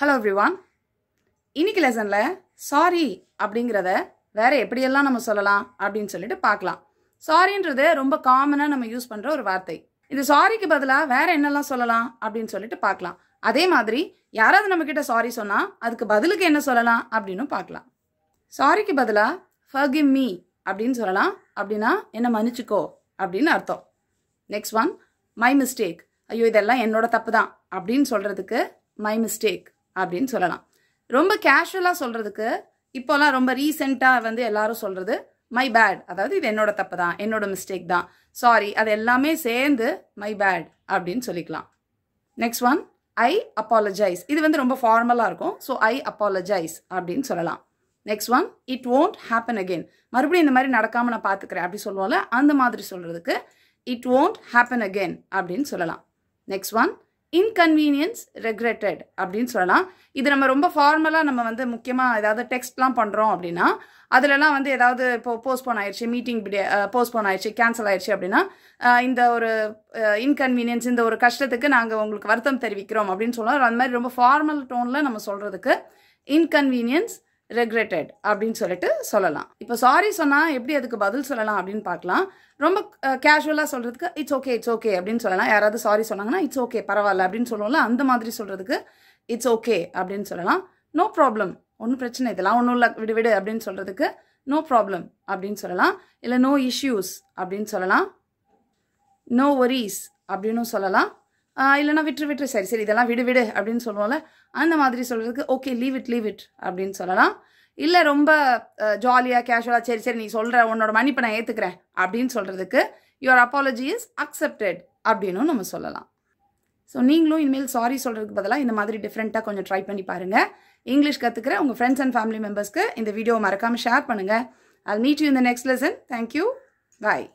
hello everyone இன்னைக்கு லெசனில் sorry அப்படிங்கிறத வேற எப்படியெல்லாம் நம்ம சொல்லலாம் அப்படின்னு சொல்லிட்டு பார்க்கலாம் சாரின்றது ரொம்ப காமனாக நம்ம யூஸ் பண்ணுற ஒரு வார்த்தை இந்த சாரிக்கு பதிலாக வேற என்னெல்லாம் சொல்லலாம் அப்படின்னு சொல்லிட்டு பார்க்கலாம் அதே மாதிரி யாராவது நம்மக்கிட்ட சாரி சொன்னால் அதுக்கு பதிலுக்கு என்ன சொல்லலாம் அப்படின்னு பார்க்கலாம் சாரிக்கு பதிலாக ஃபர்கிவ் மீ அப்படின்னு சொல்லலாம் அப்படின்னா என்னை மன்னிச்சுக்கோ அப்படின்னு அர்த்தம் நெக்ஸ்ட் ஒன் மை மிஸ்டேக் ஐயோ இதெல்லாம் என்னோட தப்பு தான் அப்படின்னு சொல்கிறதுக்கு மை மிஸ்டேக் அப்படின்னு சொல்லலாம் ரொம்ப கேஷுவலாக சொல்கிறதுக்கு இப்போல்லாம் ரொம்ப ரீசெண்டாக வந்து எல்லாரும் சொல்கிறது மை பேட் அதாவது இது என்னோட தப்பு தான் என்னோட மிஸ்டேக் தான் சாரி அது எல்லாமே சேர்ந்து மை பேட் அப்படின்னு சொல்லிக்கலாம் நெக்ஸ்ட் ஒன் ஐ அப்பாலஜைஸ் இது வந்து ரொம்ப ஃபார்மலாக இருக்கும் ஸோ ஐ அப்பாலஜைஸ் அப்படின்னு சொல்லலாம் next one it won't happen again மறுபடியும் இந்த மாதிரி நடக்காமல் நான் பார்த்துக்கிறேன் அப்படி சொல்லுவோம்ல அந்த மாதிரி சொல்கிறதுக்கு இட் ஓன்ட் ஹேப்பன் அகெயின் அப்படின்னு சொல்லலாம் நெக்ஸ்ட் ஒன் இன்கன்வீனியன்ஸ் ரெக்ரெட்டட் அப்படின்னு சொல்லலாம் இது நம்ம ரொம்ப ஃபார்மலாக நம்ம வந்து முக்கியமாக ஏதாவது டெக்ஸ்ட்லாம் பண்ணுறோம் அப்படின்னா அதிலலாம் வந்து ஏதாவது இப்போ போஸ்ட்போன் ஆயிடுச்சு மீட்டிங் போஸ்ட்போன் ஆயிடுச்சு கேன்சல் ஆயிடுச்சு அப்படின்னா இந்த ஒரு இன்கன்வீனியன்ஸ் இந்த ஒரு கஷ்டத்துக்கு நாங்கள் உங்களுக்கு வருத்தம் தெரிவிக்கிறோம் அப்படின்னு சொல்லலாம் அந்த மாதிரி ரொம்ப ஃபார்மல் டோனில் நம்ம சொல்கிறதுக்கு இன்கன்வீனியன்ஸ் ரெக்ரெட்டட் அப்படின்னு சொல்லிட்டு சொல்லலாம் இப்போ சாரி சொன்னால் எப்படி அதுக்கு பதில் சொல்லலாம் அப்படின்னு பார்க்கலாம் ரொம்ப கேஷுவலாக சொல்கிறதுக்கு இட்ஸ் ஓகே இட்ஸ் ஓகே அப்படின்னு சொல்லலாம் யாராவது சாரி சொன்னாங்கன்னா இட்ஸ் ஓகே பரவாயில்ல அப்படின்னு சொல்லுவோம்ல அந்த மாதிரி சொல்கிறதுக்கு இட்ஸ் ஓகே அப்படின்னு சொல்லலாம் நோ ப்ராப்ளம் ஒன்றும் பிரச்சனை இதெல்லாம் ஒன்றும் இல்லை விடு விடு அப்படின்னு சொல்கிறதுக்கு நோ ப்ராப்ளம் அப்படின்னு சொல்லலாம் இல்லை நோ இஷ்யூஸ் அப்படின்னு சொல்லலாம் நோ ஒரீஸ் அப்படின்னு சொல்லலாம் இல்லைனா விட்டு விட்டு சரி சரி இதெல்லாம் விடு விடு அப்படின்னு சொல்லுவோம்ல அந்த மாதிரி சொல்கிறதுக்கு okay leave it leave it அப்படின்னு சொல்லலாம் இல்லை ரொம்ப ஜாலியாக கேஷுவலாக சரி சரி நீ சொல்கிற உன்னோட மன்னிப்பை நான் ஏற்றுக்கிறேன் அப்படின்னு சொல்கிறதுக்கு யுவர் அப்பாலஜி இஸ் அக்செப்டட் அப்படின்னும் நம்ம சொல்லலாம் ஸோ நீங்களும் இனிமேல் சாரி சொல்கிறதுக்கு பதிலாக இந்த மாதிரி டிஃப்ரெண்ட்டாக கொஞ்சம் ட்ரை பண்ணி பாருங்கள் இங்கிலீஷ் கற்றுக்கிற உங்கள் ஃப்ரெண்ட்ஸ் அண்ட் ஃபேமிலி மெம்பர்ஸ்க்கு இந்த வீடியோ மறக்காமல் ஷேர் பண்ணுங்கள் அது மீட் யூ இந்த நெக்ஸ்ட் லெசன் தேங்க்யூ பாய்